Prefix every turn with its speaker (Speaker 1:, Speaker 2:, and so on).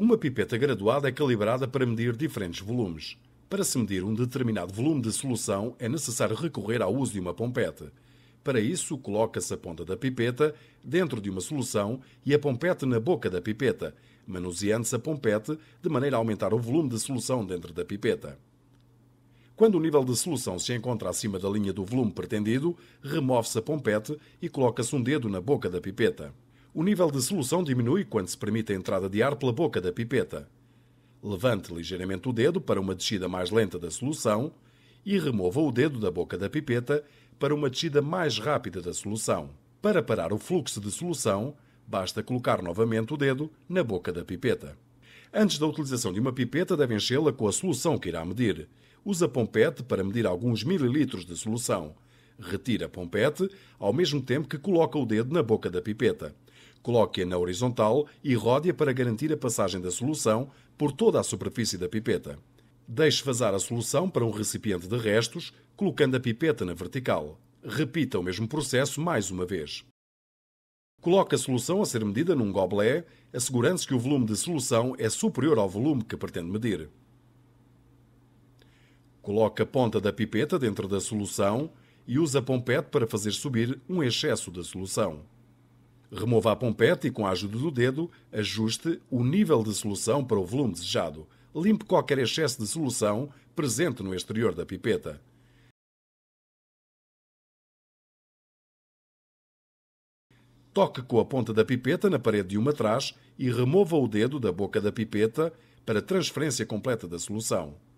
Speaker 1: Uma pipeta graduada é calibrada para medir diferentes volumes. Para se medir um determinado volume de solução, é necessário recorrer ao uso de uma pompete. Para isso, coloca-se a ponta da pipeta dentro de uma solução e a pompete na boca da pipeta, manuseando-se a pompete de maneira a aumentar o volume de solução dentro da pipeta. Quando o nível de solução se encontra acima da linha do volume pretendido, remove-se a pompete e coloca-se um dedo na boca da pipeta o nível de solução diminui quando se permite a entrada de ar pela boca da pipeta. Levante ligeiramente o dedo para uma descida mais lenta da solução e remova o dedo da boca da pipeta para uma descida mais rápida da solução. Para parar o fluxo de solução, basta colocar novamente o dedo na boca da pipeta. Antes da utilização de uma pipeta, deve enchê-la com a solução que irá medir. Usa pompete para medir alguns mililitros de solução. Retira a pompete ao mesmo tempo que coloca o dedo na boca da pipeta. Coloque-a na horizontal e rode-a para garantir a passagem da solução por toda a superfície da pipeta. Deixe vazar a solução para um recipiente de restos, colocando a pipeta na vertical. Repita o mesmo processo mais uma vez. Coloque a solução a ser medida num gobelé, assegurando-se que o volume de solução é superior ao volume que pretende medir. Coloque a ponta da pipeta dentro da solução e use a pompete para fazer subir um excesso da solução. Remova a pompete e, com a ajuda do dedo, ajuste o nível de solução para o volume desejado. Limpe qualquer excesso de solução presente no exterior
Speaker 2: da pipeta.
Speaker 1: Toque com a ponta da pipeta na parede de uma trás e remova o dedo da boca da pipeta para transferência completa da solução.